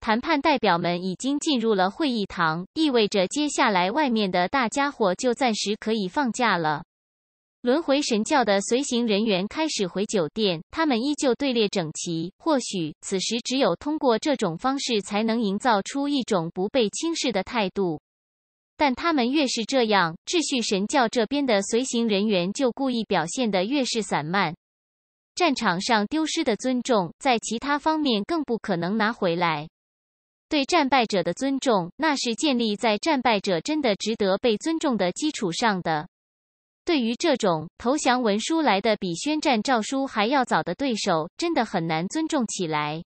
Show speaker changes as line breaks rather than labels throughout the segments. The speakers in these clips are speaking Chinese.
谈判代表们已经进入了会议堂，意味着接下来外面的大家伙就暂时可以放假了。轮回神教的随行人员开始回酒店，他们依旧队列整齐。或许此时只有通过这种方式，才能营造出一种不被轻视的态度。但他们越是这样，秩序神教这边的随行人员就故意表现的越是散漫。战场上丢失的尊重，在其他方面更不可能拿回来。对战败者的尊重，那是建立在战败者真的值得被尊重的基础上的。对于这种投降文书来的比宣战诏书还要早的对手，真的很难尊重起来。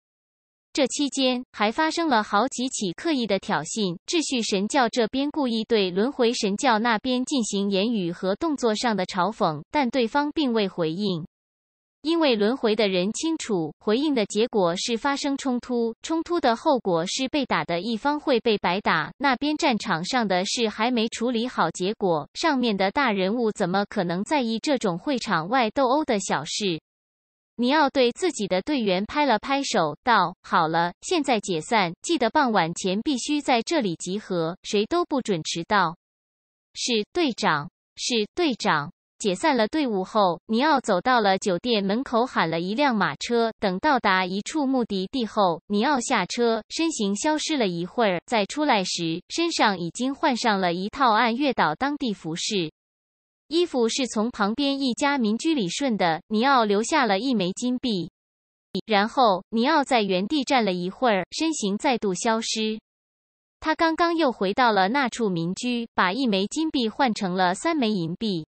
这期间还发生了好几起刻意的挑衅，秩序神教这边故意对轮回神教那边进行言语和动作上的嘲讽，但对方并未回应。因为轮回的人清楚，回应的结果是发生冲突，冲突的后果是被打的一方会被白打。那边战场上的事还没处理好，结果上面的大人物怎么可能在意这种会场外斗殴的小事？尼奥对自己的队员拍了拍手，道：“好了，现在解散，记得傍晚前必须在这里集合，谁都不准迟到。”是队长，是队长。解散了队伍后，尼奥走到了酒店门口，喊了一辆马车。等到达一处目的地后，尼奥下车，身形消失了一会儿。再出来时，身上已经换上了一套暗月岛当地服饰。衣服是从旁边一家民居里顺的。尼奥留下了一枚金币，然后尼奥在原地站了一会儿，身形再度消失。他刚刚又回到了那处民居，把一枚金币换成了三枚银币。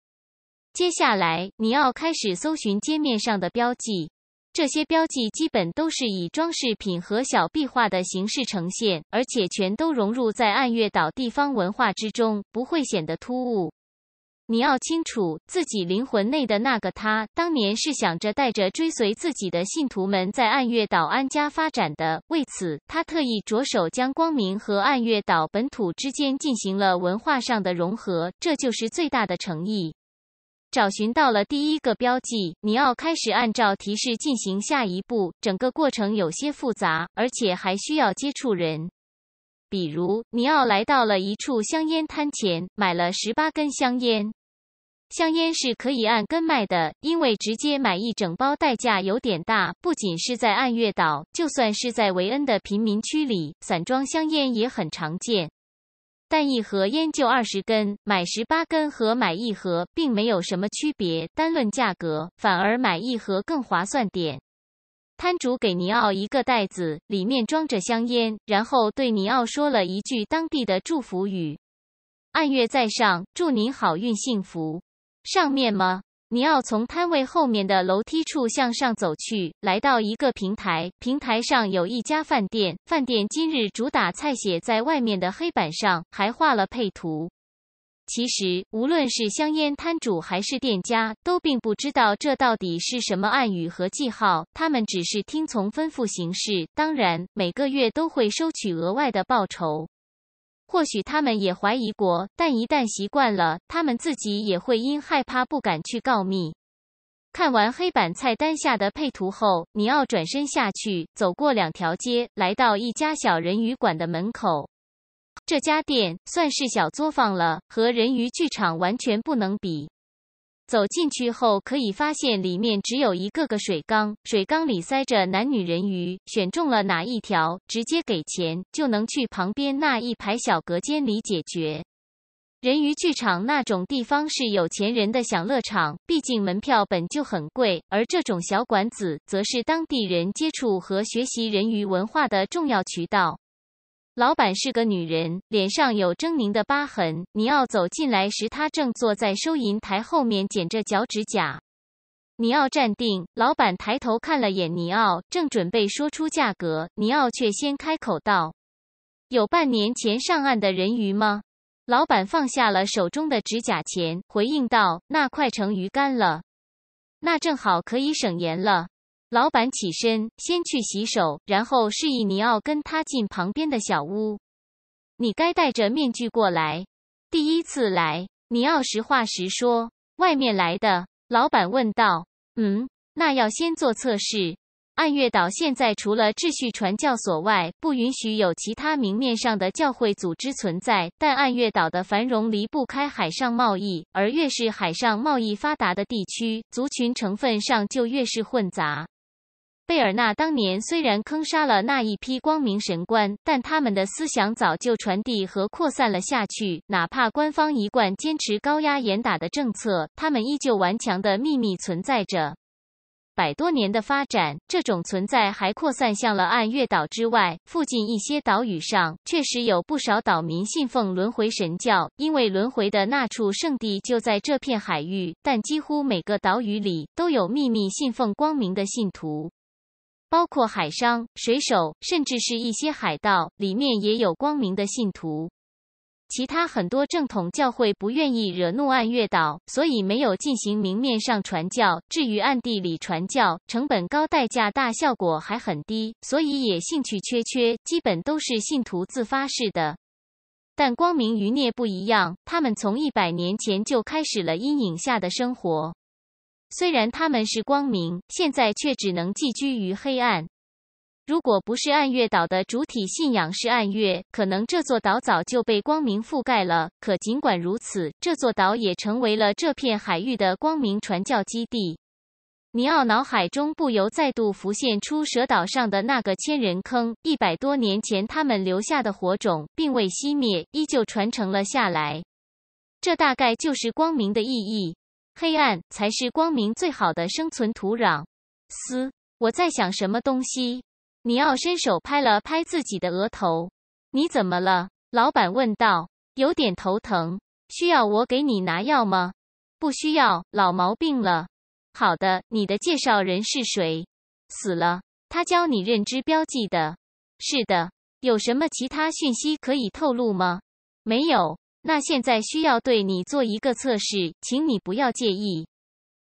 接下来你要开始搜寻街面上的标记，这些标记基本都是以装饰品和小壁画的形式呈现，而且全都融入在暗月岛地方文化之中，不会显得突兀。你要清楚自己灵魂内的那个他，当年是想着带着追随自己的信徒们在暗月岛安家发展的，为此他特意着手将光明和暗月岛本土之间进行了文化上的融合，这就是最大的诚意。找寻到了第一个标记，尼奥开始按照提示进行下一步。整个过程有些复杂，而且还需要接触人。比如，尼奥来到了一处香烟摊前，买了十八根香烟。香烟是可以按根卖的，因为直接买一整包代价有点大。不仅是在暗月岛，就算是在维恩的贫民区里，散装香烟也很常见。但一盒烟就二十根，买十八根和买一盒并没有什么区别。单论价格，反而买一盒更划算点。摊主给尼奥一个袋子，里面装着香烟，然后对尼奥说了一句当地的祝福语：“按月在上，祝您好运幸福。”上面吗？你要从摊位后面的楼梯处向上走去，来到一个平台，平台上有一家饭店。饭店今日主打菜写在外面的黑板上，还画了配图。其实，无论是香烟摊主还是店家，都并不知道这到底是什么暗语和记号，他们只是听从吩咐行事。当然，每个月都会收取额外的报酬。或许他们也怀疑过，但一旦习惯了，他们自己也会因害怕不敢去告密。看完黑板菜单下的配图后，尼奥转身下去，走过两条街，来到一家小人鱼馆的门口。这家店算是小作坊了，和人鱼剧场完全不能比。走进去后，可以发现里面只有一个个水缸，水缸里塞着男女人鱼。选中了哪一条，直接给钱就能去旁边那一排小隔间里解决。人鱼剧场那种地方是有钱人的享乐场，毕竟门票本就很贵。而这种小馆子，则是当地人接触和学习人鱼文化的重要渠道。老板是个女人，脸上有狰狞的疤痕。尼奥走进来时，她正坐在收银台后面剪着脚趾甲。尼奥站定，老板抬头看了眼尼奥，正准备说出价格，尼奥却先开口道：“有半年前上岸的人鱼吗？”老板放下了手中的指甲钳，回应道：“那快成鱼干了，那正好可以省盐了。”老板起身，先去洗手，然后示意尼奥跟他进旁边的小屋。你该戴着面具过来。第一次来，尼奥实话实说。外面来的？老板问道。嗯，那要先做测试。暗月岛现在除了秩序传教所外，不允许有其他明面上的教会组织存在。但暗月岛的繁荣离不开海上贸易，而越是海上贸易发达的地区，族群成分上就越是混杂。贝尔纳当年虽然坑杀了那一批光明神官，但他们的思想早就传递和扩散了下去。哪怕官方一贯坚持高压严打的政策，他们依旧顽强的秘密存在着。百多年的发展，这种存在还扩散向了暗月岛之外附近一些岛屿上，确实有不少岛民信奉轮回神教，因为轮回的那处圣地就在这片海域。但几乎每个岛屿里都有秘密信奉光明的信徒。包括海商、水手，甚至是一些海盗，里面也有光明的信徒。其他很多正统教会不愿意惹怒暗月岛，所以没有进行明面上传教。至于暗地里传教，成本高、代价大、效果还很低，所以也兴趣缺缺，基本都是信徒自发式的。但光明余孽不一样，他们从一百年前就开始了阴影下的生活。虽然他们是光明，现在却只能寄居于黑暗。如果不是暗月岛的主体信仰是暗月，可能这座岛早就被光明覆盖了。可尽管如此，这座岛也成为了这片海域的光明传教基地。尼奥脑海中不由再度浮现出蛇岛上的那个千人坑，一百多年前他们留下的火种并未熄灭，依旧传承了下来。这大概就是光明的意义。黑暗才是光明最好的生存土壤。嘶，我在想什么东西？尼奥伸手拍了拍自己的额头。你怎么了？老板问道。有点头疼，需要我给你拿药吗？不需要，老毛病了。好的，你的介绍人是谁？死了。他教你认知标记的。是的。有什么其他讯息可以透露吗？没有。那现在需要对你做一个测试，请你不要介意。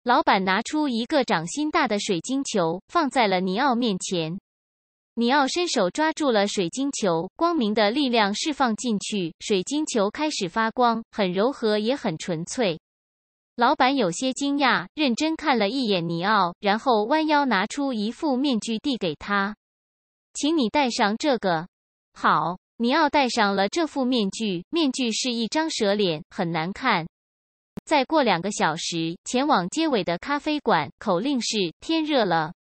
老板拿出一个掌心大的水晶球，放在了尼奥面前。尼奥伸手抓住了水晶球，光明的力量释放进去，水晶球开始发光，很柔和也很纯粹。老板有些惊讶，认真看了一眼尼奥，然后弯腰拿出一副面具递给他，请你戴上这个。好。尼奥戴上了这副面具，面具是一张蛇脸，很难看。再过两个小时，前往街尾的咖啡馆，口令是“天热了”。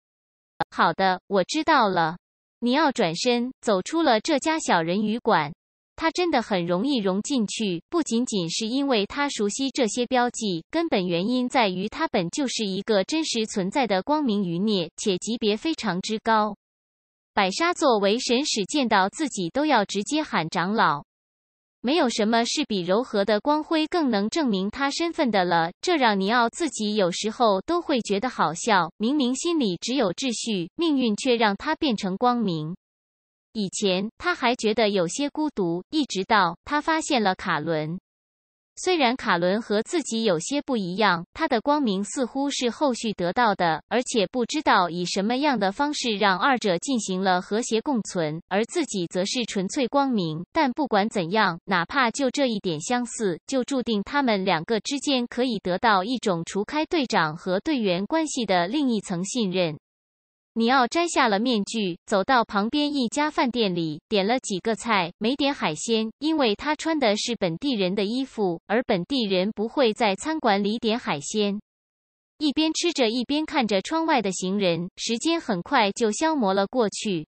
好的，我知道了。尼奥转身走出了这家小人鱼馆。他真的很容易融进去，不仅仅是因为他熟悉这些标记，根本原因在于他本就是一个真实存在的光明余孽，且级别非常之高。百沙作为神使，见到自己都要直接喊长老。没有什么是比柔和的光辉更能证明他身份的了。这让尼奥自己有时候都会觉得好笑。明明心里只有秩序、命运，却让他变成光明。以前他还觉得有些孤独，一直到他发现了卡伦。虽然卡伦和自己有些不一样，他的光明似乎是后续得到的，而且不知道以什么样的方式让二者进行了和谐共存，而自己则是纯粹光明。但不管怎样，哪怕就这一点相似，就注定他们两个之间可以得到一种除开队长和队员关系的另一层信任。尼奥摘下了面具，走到旁边一家饭店里，点了几个菜，没点海鲜，因为他穿的是本地人的衣服，而本地人不会在餐馆里点海鲜。一边吃着，一边看着窗外的行人，时间很快就消磨了过去。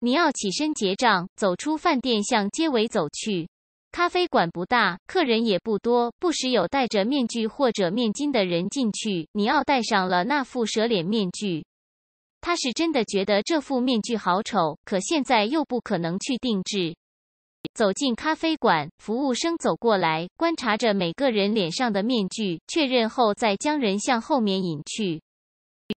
尼奥起身结账，走出饭店，向街尾走去。咖啡馆不大，客人也不多，不时有戴着面具或者面巾的人进去。尼奥戴上了那副蛇脸面具。他是真的觉得这副面具好丑，可现在又不可能去定制。走进咖啡馆，服务生走过来，观察着每个人脸上的面具，确认后再将人向后面引去。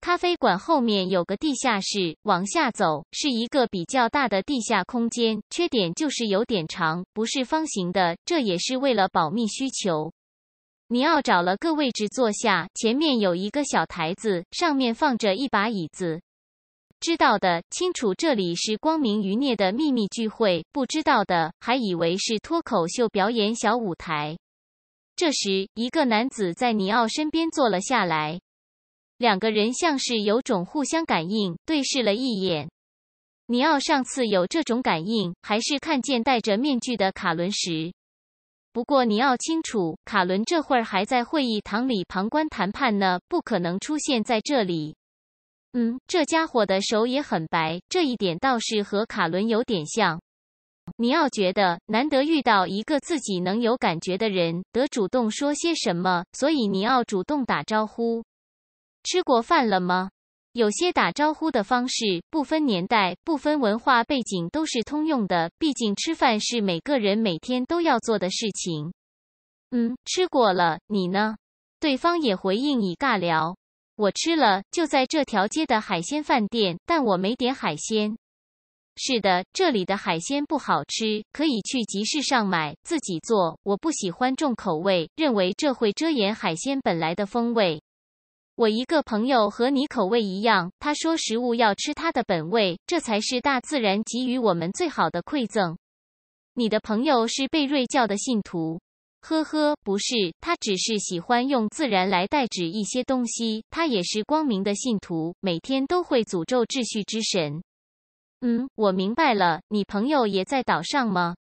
咖啡馆后面有个地下室，往下走是一个比较大的地下空间，缺点就是有点长，不是方形的，这也是为了保密需求。尼奥找了个位置坐下，前面有一个小台子，上面放着一把椅子。知道的清楚这里是光明余孽的秘密聚会，不知道的还以为是脱口秀表演小舞台。这时，一个男子在尼奥身边坐了下来，两个人像是有种互相感应，对视了一眼。尼奥上次有这种感应，还是看见戴着面具的卡伦时。不过，尼奥清楚卡伦这会儿还在会议堂里旁观谈判呢，不可能出现在这里。嗯，这家伙的手也很白，这一点倒是和卡伦有点像。尼奥觉得难得遇到一个自己能有感觉的人，得主动说些什么，所以尼奥主动打招呼：“吃过饭了吗？”有些打招呼的方式不分年代、不分文化背景，都是通用的，毕竟吃饭是每个人每天都要做的事情。嗯，吃过了，你呢？对方也回应以尬聊。我吃了，就在这条街的海鲜饭店，但我没点海鲜。是的，这里的海鲜不好吃，可以去集市上买，自己做。我不喜欢重口味，认为这会遮掩海鲜本来的风味。我一个朋友和你口味一样，他说食物要吃它的本味，这才是大自然给予我们最好的馈赠。你的朋友是贝瑞教的信徒。呵呵，不是，他只是喜欢用自然来代指一些东西。他也是光明的信徒，每天都会诅咒秩序之神。嗯，我明白了。你朋友也在岛上吗？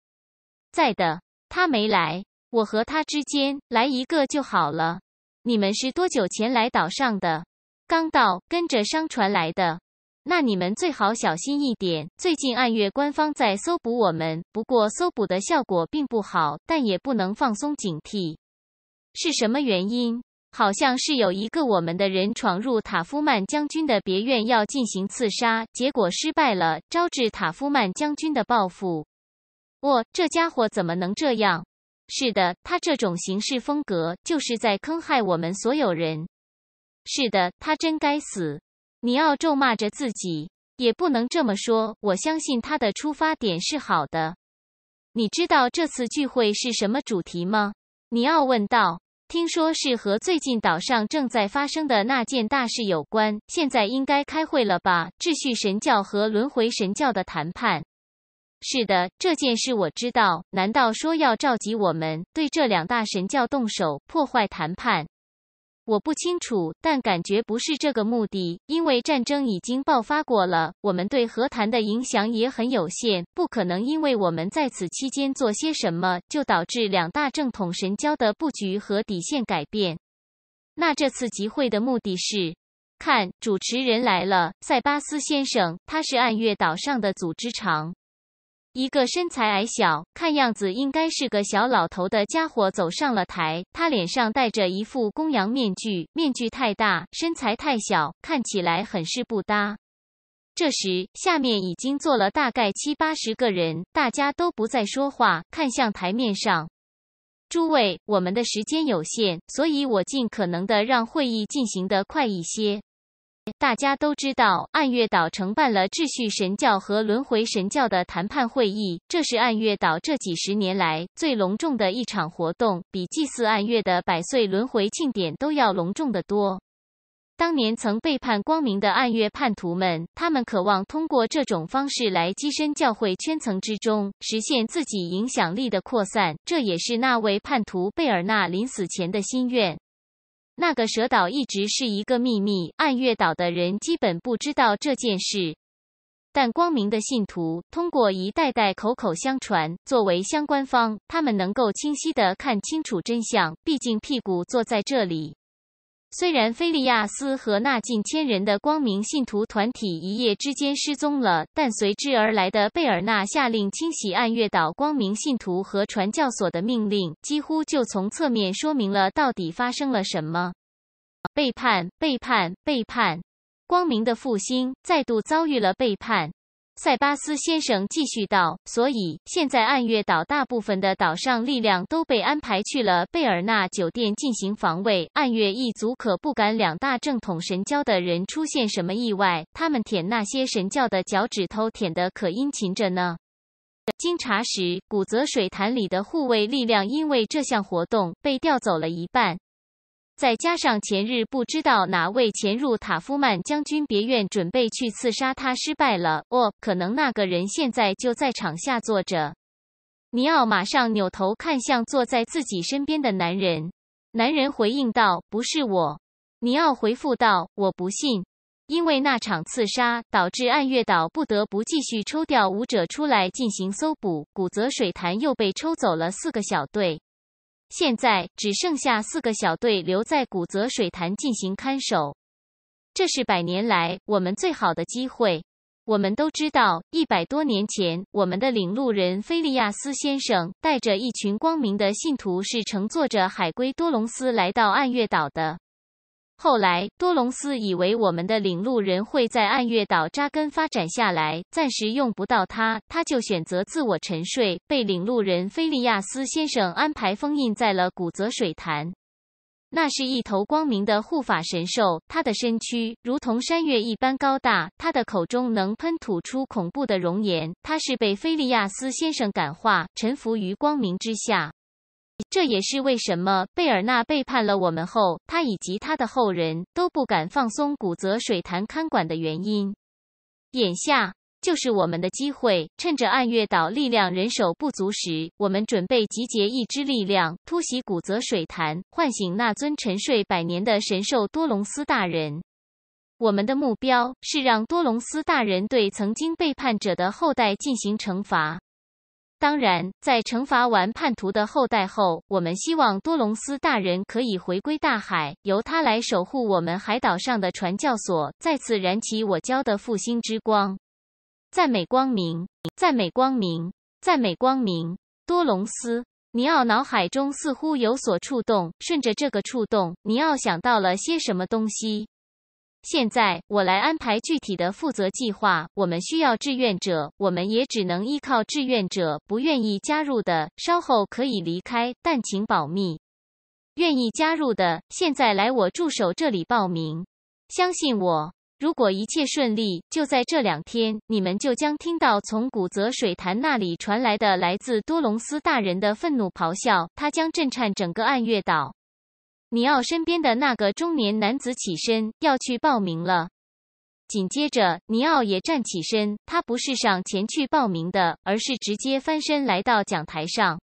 在的，他没来。我和他之间来一个就好了。你们是多久前来岛上的？刚到，跟着商船来的。那你们最好小心一点。最近暗月官方在搜捕我们，不过搜捕的效果并不好，但也不能放松警惕。是什么原因？好像是有一个我们的人闯入塔夫曼将军的别院，要进行刺杀，结果失败了，招致塔夫曼将军的报复。哦，这家伙怎么能这样？是的，他这种行事风格就是在坑害我们所有人。是的，他真该死。尼奥咒骂着自己，也不能这么说。我相信他的出发点是好的。你知道这次聚会是什么主题吗？尼奥问道。听说是和最近岛上正在发生的那件大事有关。现在应该开会了吧？秩序神教和轮回神教的谈判。是的，这件事我知道。难道说要召集我们，对这两大神教动手，破坏谈判？我不清楚，但感觉不是这个目的，因为战争已经爆发过了，我们对和谈的影响也很有限，不可能因为我们在此期间做些什么就导致两大正统神交的布局和底线改变。那这次集会的目的是？看，主持人来了，塞巴斯先生，他是暗月岛上的组织长。一个身材矮小、看样子应该是个小老头的家伙走上了台。他脸上戴着一副公羊面具，面具太大，身材太小，看起来很是不搭。这时，下面已经坐了大概七八十个人，大家都不再说话，看向台面上。诸位，我们的时间有限，所以我尽可能的让会议进行的快一些。大家都知道，暗月岛承办了秩序神教和轮回神教的谈判会议，这是暗月岛这几十年来最隆重的一场活动，比祭祀暗月的百岁轮回庆典都要隆重的多。当年曾背叛光明的暗月叛徒们，他们渴望通过这种方式来跻身教会圈层之中，实现自己影响力的扩散，这也是那位叛徒贝尔纳临死前的心愿。那个蛇岛一直是一个秘密，暗月岛的人基本不知道这件事。但光明的信徒通过一代代口口相传，作为相关方，他们能够清晰的看清楚真相。毕竟屁股坐在这里。虽然菲利亚斯和那近千人的光明信徒团体一夜之间失踪了，但随之而来的贝尔纳下令清洗暗月岛光明信徒和传教所的命令，几乎就从侧面说明了到底发生了什么背叛、背叛、背叛。光明的复兴再度遭遇了背叛。塞巴斯先生继续道：“所以现在暗月岛大部分的岛上力量都被安排去了贝尔纳酒店进行防卫。暗月一族可不敢两大正统神教的人出现什么意外，他们舔那些神教的脚趾头舔得可殷勤着呢。经查实，古泽水潭里的护卫力量因为这项活动被调走了一半。”再加上前日不知道哪位潜入塔夫曼将军别院准备去刺杀他失败了，哦，可能那个人现在就在场下坐着。尼奥马上扭头看向坐在自己身边的男人，男人回应道：“不是我。”尼奥回复道：“我不信，因为那场刺杀导致暗月岛不得不继续抽调舞者出来进行搜捕，古泽水潭又被抽走了四个小队。”现在只剩下四个小队留在古泽水潭进行看守，这是百年来我们最好的机会。我们都知道，一百多年前，我们的领路人菲利亚斯先生带着一群光明的信徒，是乘坐着海龟多隆斯来到暗月岛的。后来，多隆斯以为我们的领路人会在暗月岛扎根发展下来，暂时用不到他，他就选择自我沉睡，被领路人菲利亚斯先生安排封印在了古泽水潭。那是一头光明的护法神兽，它的身躯如同山岳一般高大，它的口中能喷吐出恐怖的熔岩。它是被菲利亚斯先生感化，臣服于光明之下。这也是为什么贝尔纳背叛了我们后，他以及他的后人都不敢放松古泽水潭看管的原因。眼下就是我们的机会，趁着暗月岛力量人手不足时，我们准备集结一支力量，突袭古泽水潭，唤醒那尊沉睡百年的神兽多隆斯大人。我们的目标是让多隆斯大人对曾经背叛者的后代进行惩罚。当然，在惩罚完叛徒的后代后，我们希望多隆斯大人可以回归大海，由他来守护我们海岛上的传教所，再次燃起我教的复兴之光。赞美光明，赞美光明，赞美光明！多隆斯，尼奥脑海中似乎有所触动，顺着这个触动，尼奥想到了些什么东西。现在我来安排具体的负责计划。我们需要志愿者，我们也只能依靠志愿者。不愿意加入的，稍后可以离开，但请保密。愿意加入的，现在来我助手这里报名。相信我，如果一切顺利，就在这两天，你们就将听到从古泽水潭那里传来的来自多隆斯大人的愤怒咆哮，他将震颤整个暗月岛。尼奥身边的那个中年男子起身要去报名了，紧接着尼奥也站起身，他不是上前去报名的，而是直接翻身来到讲台上。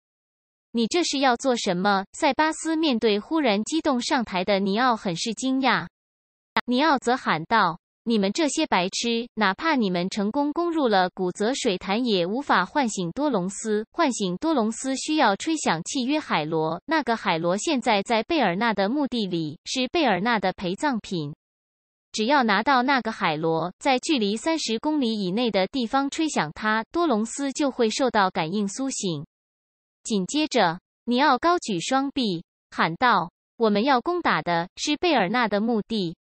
你这是要做什么？塞巴斯面对忽然激动上台的尼奥很是惊讶，尼奥则喊道。你们这些白痴！哪怕你们成功攻入了古泽水潭，也无法唤醒多隆斯。唤醒多隆斯需要吹响契约海螺。那个海螺现在在贝尔纳的墓地里，是贝尔纳的陪葬品。只要拿到那个海螺，在距离三十公里以内的地方吹响它，多隆斯就会受到感应苏醒。紧接着，尼奥高举双臂喊道：“我们要攻打的是贝尔纳的墓地。”